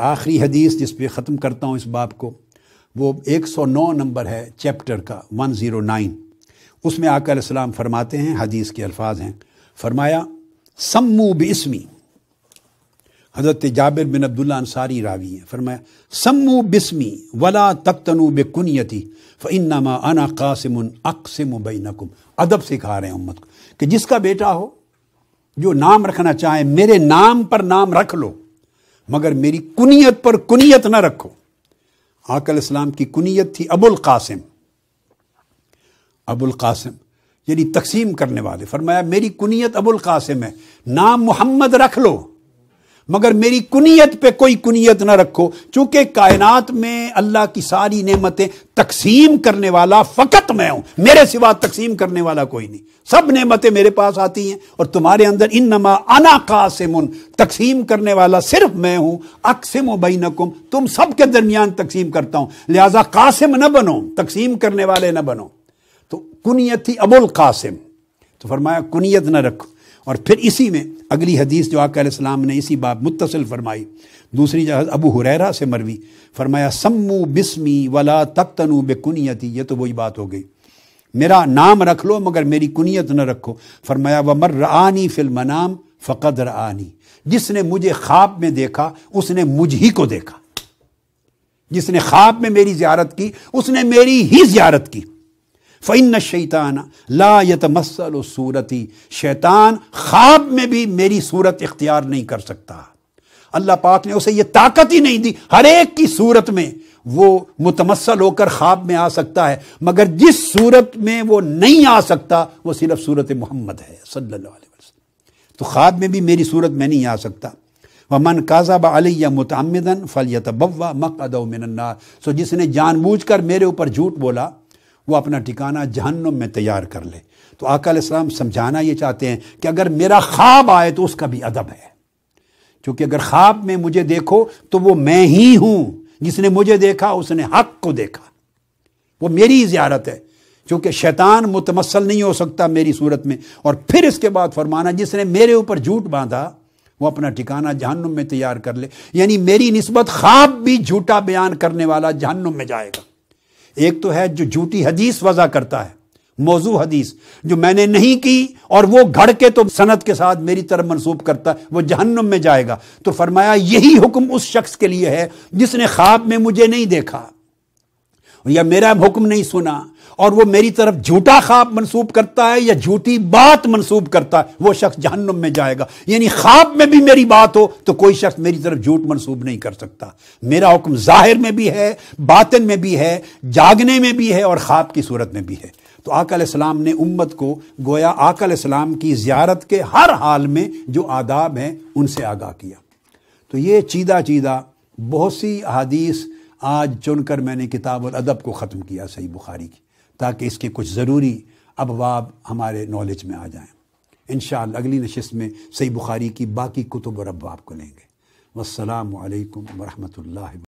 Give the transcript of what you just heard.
आखिरी हदीस जिस पे ख़त्म करता हूँ इस बाब को वो 109 नंबर है चैप्टर का 109 उसमें आकर सलाम फरमाते हैं हदीस के अल्फाज हैं फरमाया सम्मू बिस्मी हज़रत जाबिर बिन अब्दुल्ला अंसारी रावी हैं फरमाया सम्मू बिस्मी वला तख्तनु बेकुनियती फ़िन्नमा अना कासिम अक्सम बैनकुम अदब सिखा रहे हैं उम्मत को कि जिसका बेटा हो जो नाम रखना चाहे मेरे नाम पर नाम रख लो मगर मेरी कुनीत पर कुनीयत ना रखो आकल इस्लाम की कुनीयत थी अबुल कासिम अबुल कासिम यानी तकसीम करने वाले फरमाया मेरी कुनीत अबुल कासिम है नाम मोहम्मद रख लो मगर मेरी कुनीत पे कोई कुनीत ना रखो चूंकि कायनात में अल्लाह की सारी नेमतें तकसीम करने वाला फ़कत मैं हूं मेरे सिवा तकसीम करने वाला कोई नहीं सब नेमतें मेरे पास आती हैं और तुम्हारे अंदर इन नमा अना कासिमुन तकसीम करने वाला सिर्फ मैं हूं अक्सम नकुम तुम सब के दरमियान तकसीम करता हूं लिहाजा कासिम न बनो तकसीम करने वाले न बनो तो कुनीत थी अबुल कासिम तो फरमाया कुनीत न रखो और फिर इसी में अगली हदीस जो आकाम ने इसी बात मुतसिल फरमाई दूसरी जहाज अबू हुरैरा से मरवी फरमाया सम्मू बिस्मी वला तख्तनु बेकुनियती ये तो वही बात हो गई मेरा नाम रख लो मगर मेरी कुनीत न रखो फरमाया व मर आनी मनाम फ़कद आनी जिसने मुझे ख्वाब में देखा उसने मुझ ही को देखा जिसने ख्वाब में मेरी ज्यारत की उसने मेरी ही ज्यारत की फ़ैन शैतान लायत मसल सूरती शैतान ख्वाब में भी मेरी सूरत इख्तियार नहीं कर सकता अल्लाह पाक ने उसे यह ताकत ही नहीं दी हर एक की सूरत में वो मुतमसल होकर ख्वाब में आ सकता है मगर जिस सूरत में वो नहीं आ सकता वो सिर्फ सूरत मोहम्मद है सल्लल्लाहु अलैहि वसल्लम तो ख्वाब में भी मेरी सूरत में नहीं आ सकता व मन काजाब या मुतमदन फलियत बव्वा मक सो तो जिसने जानबूझ कर मेरे ऊपर झूठ बोला वो अपना ठिकाना जहन्नुम में तैयार कर ले तो आकाम समझाना ये चाहते हैं कि अगर मेरा ख्वाब आए तो उसका भी अदब है क्योंकि अगर ख्वाब में मुझे देखो तो वो मैं ही हूँ जिसने मुझे देखा उसने हक को देखा वो मेरी ही ज्यारत है क्योंकि शैतान मुतमसल नहीं हो सकता मेरी सूरत में और फिर इसके बाद फरमाना जिसने मेरे ऊपर झूठ बांधा वो अपना ठिकाना जहन्नुम में तैयार कर ले यानी मेरी नस्बत ख्वाब भी झूठा बयान करने वाला जहन्नुम में जाएगा एक तो है जो झूठी हदीस वजह करता है मौजू हदीस जो मैंने नहीं की और वो घड़ के तो सनत के साथ मेरी तरफ मनसूब करता है वो जहन्नम में जाएगा तो फरमाया यही हुक्म उस शख्स के लिए है जिसने ख्वाब में मुझे नहीं देखा या मेरा हुक्म नहीं सुना और वो मेरी तरफ झूठा ख्वाब मनसूब करता है या झूठी बात मनसूब करता है वो शख्स जहन्नुम में जाएगा यानी ख्वाब में भी मेरी बात हो तो कोई शख्स मेरी तरफ झूठ मनसूब नहीं कर सकता मेरा हुक्म जाहिर में भी है बातन में भी है जागने में भी है और ख्वाब की सूरत में भी है तो आकलम ने उम्मत को गोया आकलम की ज्यारत के हर हाल में जो आदाब हैं उनसे आगाह किया तो ये चीदा चीदा बहुत सी अदीस आज चुनकर मैंने किताब और अदब को ख़त्म किया सही बुखारी की ताकि इसके कुछ ज़रूरी अबवाब हमारे नॉलेज में आ जाएँ इन अगली नशस्त में सही बुखारी की बाकी कुतुब और अबवाब को लेंगे वालकम वरहमल